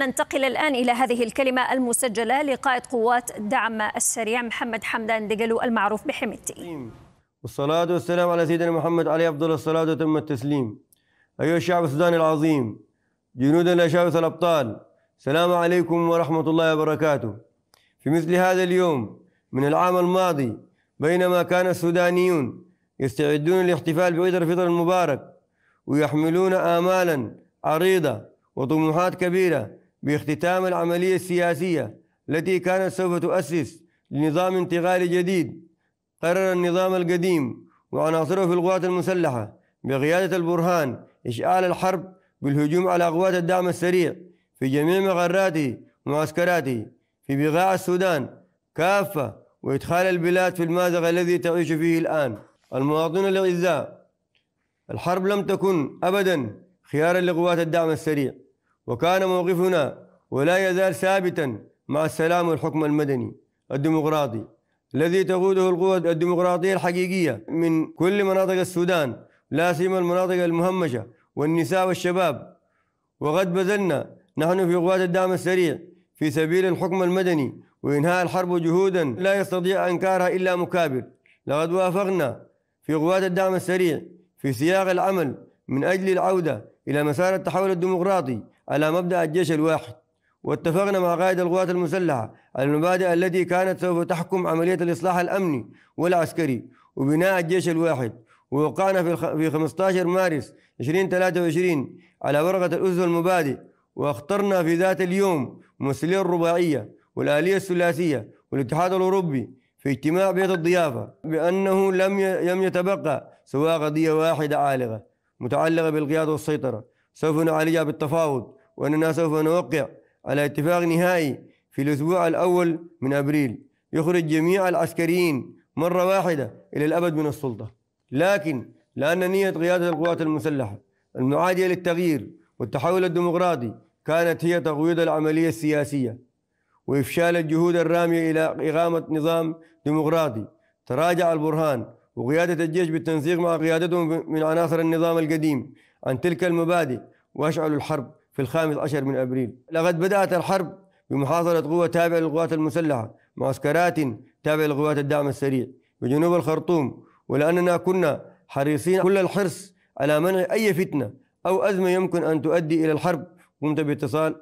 ننتقل الآن إلى هذه الكلمة المسجلة لقائد قوات الدعم السريع محمد حمدان دقلو المعروف بحميتي والصلاة والسلام على سيدنا محمد عليه أفضل الصلاة وتم التسليم أيها الشعب السوداني العظيم جنودنا الأشاوس الأبطال السلام عليكم ورحمة الله وبركاته في مثل هذا اليوم من العام الماضي بينما كان السودانيون يستعدون للاحتفال بعيد الفطر المبارك ويحملون آمالا عريضة وطموحات كبيرة باختتام العملية السياسية التي كانت سوف تؤسس لنظام انتقالي جديد قرر النظام القديم وعناصره في القوات المسلحة بقيادة البرهان إشعال الحرب بالهجوم على قوات الدعم السريع في جميع مقراته ومعسكراته في بقاع السودان كافة وإدخال البلاد في المازق الذي تعيش فيه الآن المواطنون الأعزاء الحرب لم تكن أبدا خيارا لقوات الدعم السريع وكان موقفنا ولا يزال ثابتا مع السلام والحكم المدني الديمقراطي الذي تقوده القوى الديمقراطية الحقيقية من كل مناطق السودان لا سيما المناطق المهمشة والنساء والشباب وقد بذلنا نحن في قوات الدعم السريع في سبيل الحكم المدني وإنهاء الحرب جهودا لا يستطيع أنكارها إلا مكابر لقد وافقنا في قوات الدعم السريع في سياق العمل من أجل العودة إلى مسار التحول الديمقراطي على مبدأ الجيش الواحد واتفقنا مع قائد القوات المسلحة على المبادئ التي كانت سوف تحكم عملية الإصلاح الأمني والعسكري وبناء الجيش الواحد ووقعنا في 15 مارس 2023 على ورقة الأسس والمبادئ واخترنا في ذات اليوم ممثلي الرباعية والآلية الثلاثية والاتحاد الأوروبي في اجتماع بيت الضيافة بأنه لم يتبقى سوى قضية واحدة عالقة متعلقة بالقيادة والسيطرة سوف نعالجها بالتفاوض وأننا سوف نوقع على اتفاق نهائي في الأسبوع الأول من أبريل يخرج جميع العسكريين مرة واحدة إلى الأبد من السلطة لكن لأن نية قيادة القوات المسلحة المعادية للتغيير والتحول الديمقراطي كانت هي تقويض العملية السياسية وإفشال الجهود الرامية إلى إقامة نظام ديمقراطي تراجع البرهان وقيادة الجيش بالتنسيق مع قيادتهم من عناصر النظام القديم عن تلك المبادئ واشعلوا الحرب في الخامس عشر من أبريل لقد بدأت الحرب بمحاصرة قوة تابعة للقوات المسلحة معسكرات تابعة لقوات الدعم السريع بجنوب الخرطوم ولأننا كنا حريصين كل الحرص على منع أي فتنة أو أزمة يمكن أن تؤدي إلى الحرب قمت باتصال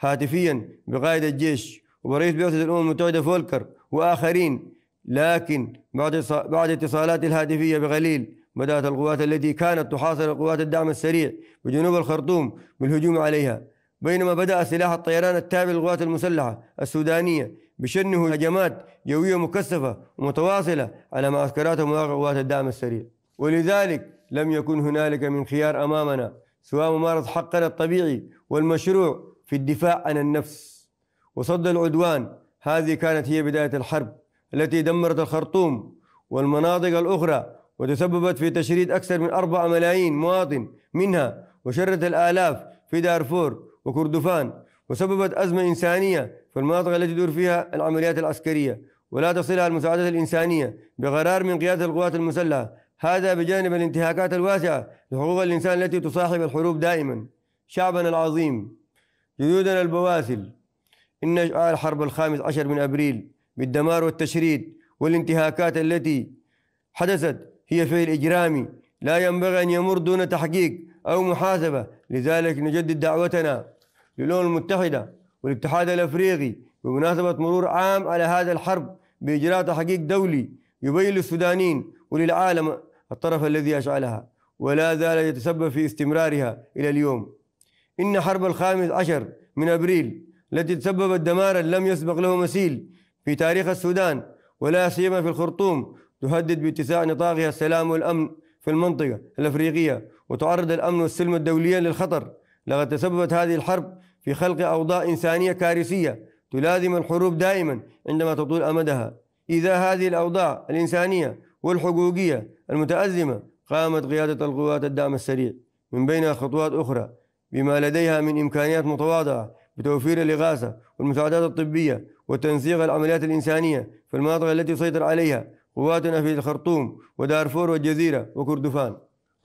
هاتفيا بقائد الجيش ورئيس بعثة الأمم المتحدة فولكر وآخرين لكن بعد بعد اتصالاتي الهاتفية بقليل بدأت القوات التي كانت تحاصر القوات الدعم السريع بجنوب الخرطوم بالهجوم عليها بينما بدأ سلاح الطيران التابع للقوات المسلحة السودانية بشنه هجمات جوية مكثفة ومتواصلة على معسكرات ومواقع قوات الدعم السريع ولذلك لم يكن هنالك من خيار أمامنا سوى ممارسة حقنا الطبيعي والمشروع في الدفاع عن النفس وصد العدوان هذه كانت هي بداية الحرب التي دمرت الخرطوم والمناطق الأخرى وتسببت في تشريد أكثر من أربعة ملايين مواطن منها وشردت الآلاف في دارفور وكردفان وسببت أزمة إنسانية في المناطق التي تدور فيها العمليات العسكرية ولا تصلها المساعدات الإنسانية بقرار من قيادة القوات المسلحة هذا بجانب الانتهاكات الواسعة لحقوق الإنسان التي تصاحب الحروب دائما شعبنا العظيم جدودنا البواسل إن شعار الحرب الخامس عشر من أبريل بالدمار والتشريد والانتهاكات التي حدثت هي فعل إجرامي لا ينبغي أن يمر دون تحقيق أو محاسبة لذلك نجدد دعوتنا للأمم المتحدة والاتحاد الأفريقي بمناسبة مرور عام على هذا الحرب بإجراء تحقيق دولي يبين للسودانيين وللعالم الطرف الذي أشعلها ولا زال يتسبب في استمرارها إلى اليوم إن حرب الخامس عشر من أبريل التي تسببت دمارا لم يسبق له مثيل في تاريخ السودان ولا سيما في الخرطوم تهدد باتساع نطاقها السلام والأمن في المنطقة الأفريقية وتعرض الأمن والسلم الدوليا للخطر لقد تسببت هذه الحرب في خلق أوضاع إنسانية كارثية تلازم الحروب دائما عندما تطول أمدها إذا هذه الأوضاع الإنسانية والحقوقية المتأزمة قامت قيادة القوات الدعم السريع من بينها خطوات أخرى بما لديها من إمكانيات متواضعة بتوفير الإغاثة والمساعدات الطبية وتنسيق العمليات الإنسانية في المناطق التي تسيطر عليها وواتنا في الخرطوم ودارفور والجزيرة وكردفان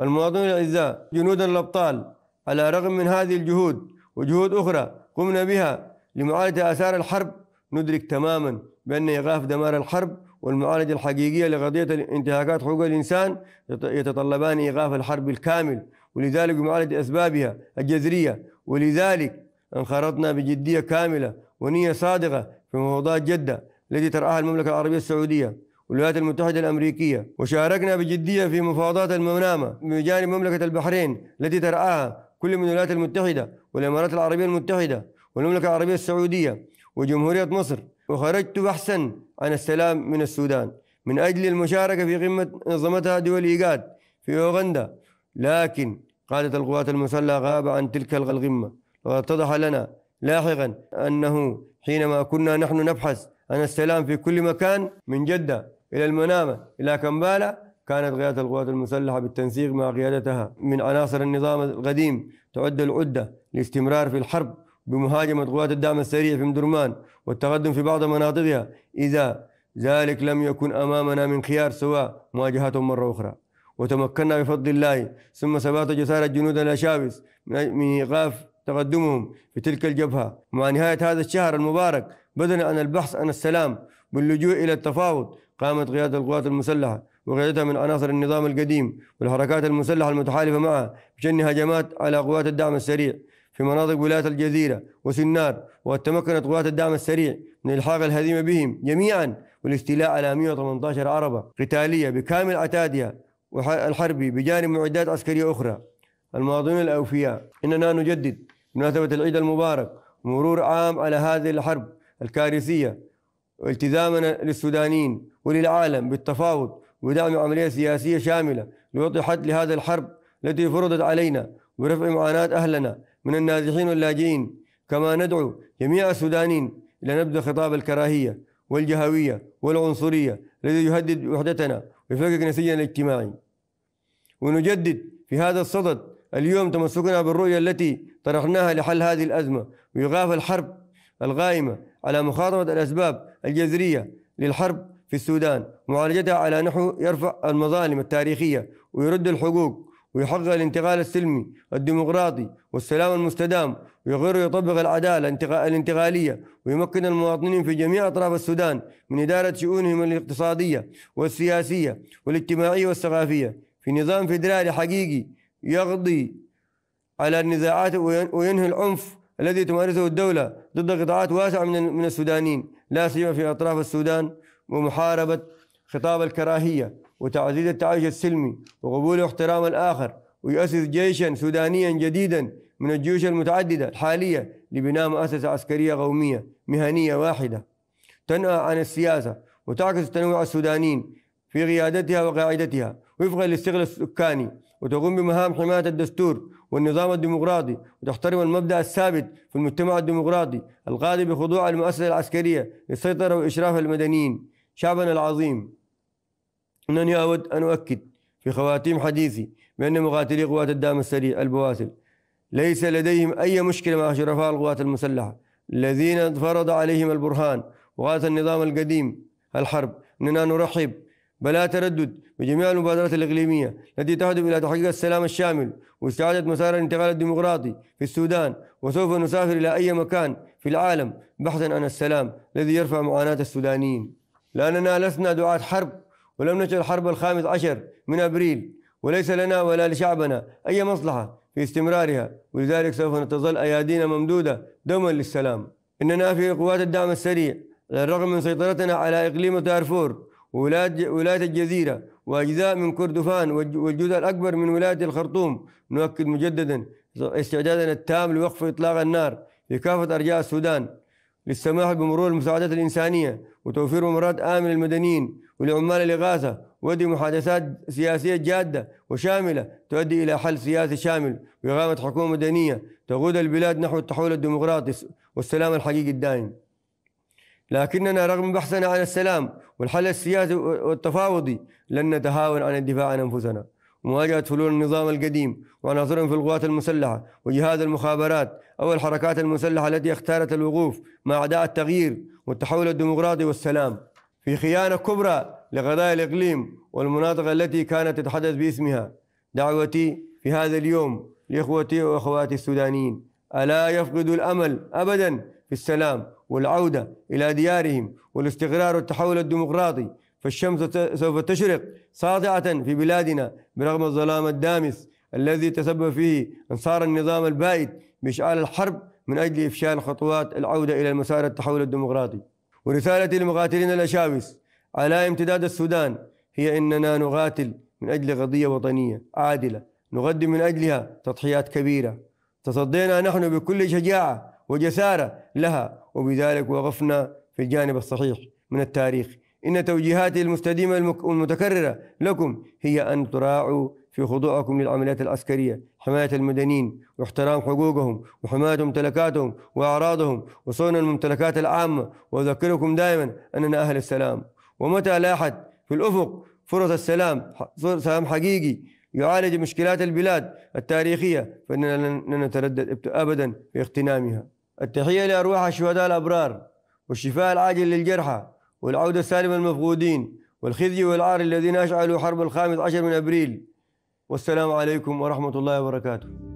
المواطنون الأعزاء جنود الأبطال على الرغم من هذه الجهود وجهود أخرى قمنا بها لمعالجة آثار الحرب ندرك تماما بأن إيقاف دمار الحرب والمعالجة الحقيقية لقضية انتهاكات حقوق الإنسان يتطلبان إيقاف الحرب الكامل ولذلك معالجة أسبابها الجذرية ولذلك انخرطنا بجدية كاملة ونية صادقة في مفاوضات جدة التي ترعاها المملكة العربية السعودية والولايات المتحدة الأمريكية وشاركنا بجدية في مفاوضات المنامة بجانب مملكة البحرين التي ترعاها كل من الولايات المتحدة والإمارات العربية المتحدة والمملكة العربية السعودية وجمهورية مصر وخرجت بحثا عن السلام من السودان من أجل المشاركة في قمة نظمتها دول إيجاد في أوغندا لكن قادة القوات المسلحة غاب عن تلك القمة واتضح لنا لاحقا أنه حينما كنا نحن نبحث عن السلام في كل مكان من جدة إلى المنامة إلى كمبالا كانت قيادة القوات المسلحة بالتنسيق مع قيادتها من عناصر النظام القديم تعد العدة لاستمرار في الحرب بمهاجمة قوات الدعم السريع في مدرمان والتقدم في بعض مناطقها إذا ذلك لم يكن أمامنا من خيار سوى مواجهتهم مرة أخرى وتمكنا بفضل الله ثم ثبات جسارة جنود الأشابس من إيقاف تقدمهم في تلك الجبهة مع نهاية هذا الشهر المبارك بدأنا أن البحث عن السلام باللجوء إلى التفاوض قامت قيادة القوات المسلحة وقيادتها من عناصر النظام القديم والحركات المسلحة المتحالفة معها بشن هجمات على قوات الدعم السريع في مناطق ولاية الجزيرة وسنار وتمكنت قوات الدعم السريع من إلحاق الهزيمة بهم جميعا والاستيلاء على 118 عربة قتالية بكامل عتادها الحربي بجانب معدات عسكرية أخرى المواطنين الأوفياء إننا نجدد بمناسبة العيد المبارك مرور عام على هذه الحرب الكارثية والتزامنا للسودانيين وللعالم بالتفاوض ودعم عملية سياسية شاملة لوضع حد لهذا الحرب التي فرضت علينا ورفع معاناة أهلنا من النازحين واللاجئين كما ندعو جميع السودانيين إلى نبذ خطاب الكراهية والجهوية والعنصرية الذي يهدد وحدتنا ويفكك نسيجنا الاجتماعي ونجدد في هذا الصدد اليوم تمسكنا بالرؤية التي طرحناها لحل هذه الأزمة وإيقاف الحرب القائمة على مخاطرة الأسباب الجذرية للحرب في السودان معالجتها على نحو يرفع المظالم التاريخية ويرد الحقوق ويحقق الانتقال السلمي الديمقراطي والسلام المستدام ويغر ويطبق العدالة الانتقالية ويمكن المواطنين في جميع أطراف السودان من إدارة شؤونهم الاقتصادية والسياسية والاجتماعية والثقافية في نظام فيدرالي حقيقي يقضي على النزاعات وينهي العنف الذي تمارسه الدولة ضد قطاعات واسعة من من السودانيين لا سيما في أطراف السودان ومحاربة خطاب الكراهية وتعزيز التعايش السلمي وقبول احترام الآخر ويؤسس جيشا سودانيا جديدا من الجيوش المتعددة الحالية لبناء مؤسسة عسكرية قومية مهنية واحدة تنأى عن السياسة وتعكس تنوع السودانيين في قيادتها وقاعدتها وفقا للصغر السكاني وتقوم بمهام حماية الدستور والنظام الديمقراطي وتحترم المبدأ الثابت في المجتمع الديمقراطي القاضي بخضوع المؤسسة العسكرية للسيطرة وإشراف المدنيين شعبنا العظيم إنني أود أن أؤكد في خواتيم حديثي بأن مقاتلي قوات الدعم السريع البواسل ليس لديهم أي مشكلة مع شرفاء القوات المسلحة الذين فرض عليهم البرهان وقادة النظام القديم الحرب أننا نرحب بلا تردد بجميع المبادرات الإقليمية التي تهدف إلى تحقيق السلام الشامل واستعادة مسار الانتقال الديمقراطي في السودان وسوف نسافر إلى أي مكان في العالم بحثا عن السلام الذي يرفع معاناة السودانيين لأننا لسنا دعاة حرب ولم نشهد الحرب الخامس عشر من أبريل وليس لنا ولا لشعبنا أي مصلحة في استمرارها ولذلك سوف تظل أيادينا ممدودة دوما للسلام إننا في قوات الدعم السريع على الرغم من سيطرتنا على إقليم دارفور ولاية الجزيرة وأجزاء من كردفان والجزء الأكبر من ولاية الخرطوم نؤكد مجددا استعدادنا التام لوقف إطلاق النار في كافة أرجاء السودان للسماح بمرور المساعدات الإنسانية وتوفير ممرات آمنة للمدنيين ولعمال الإغاثة ودي محادثات سياسية جادة وشاملة تؤدي إلى حل سياسي شامل وإقامة حكومة مدنية تقود البلاد نحو التحول الديمقراطي والسلام الحقيقي الدائم لكننا رغم بحثنا عن السلام والحل السياسي والتفاوضي لن نتهاون عن الدفاع عن أنفسنا ومواجهة فلول النظام القديم وعناصرهم في القوات المسلحة وجهاز المخابرات أو الحركات المسلحة التي اختارت الوقوف مع أعداء التغيير والتحول الديمقراطي والسلام في خيانة كبرى لقضايا الإقليم والمناطق التي كانت تتحدث باسمها دعوتي في هذا اليوم لإخوتي وأخواتي السودانيين ألا يفقدوا الأمل أبدا السلام والعودة إلى ديارهم والاستقرار والتحول الديمقراطي فالشمس سوف تشرق ساطعة في بلادنا برغم الظلام الدامس الذي تسبب فيه انصار النظام البائد بإشعال الحرب من أجل إفشال خطوات العودة إلى المسار التحول الديمقراطي ورسالتي لمقاتلين الأشاوس على امتداد السودان هي إننا نقاتل من أجل قضية وطنية عادلة نقدم من أجلها تضحيات كبيرة تصدينا نحن بكل شجاعة وجسارة لها وبذلك وقفنا في الجانب الصحيح من التاريخ إن توجيهاتي المستديمة والمتكررة لكم هي أن تراعوا في خضوعكم للعمليات العسكرية حماية المدنيين واحترام حقوقهم وحماية ممتلكاتهم وأعراضهم وصون الممتلكات العامة وأذكركم دائما أننا أهل السلام ومتى لاحت في الأفق فرص السلام سلام حقيقي يعالج مشكلات البلاد التاريخية فإننا لن نتردد أبدا في اغتنامها التحية لأرواح الشهداء الأبرار والشفاء العاجل للجرحى والعودة السالمة للمفقودين والخزي والعار الذين أشعلوا حرب الخامس عشر من أبريل والسلام عليكم ورحمة الله وبركاته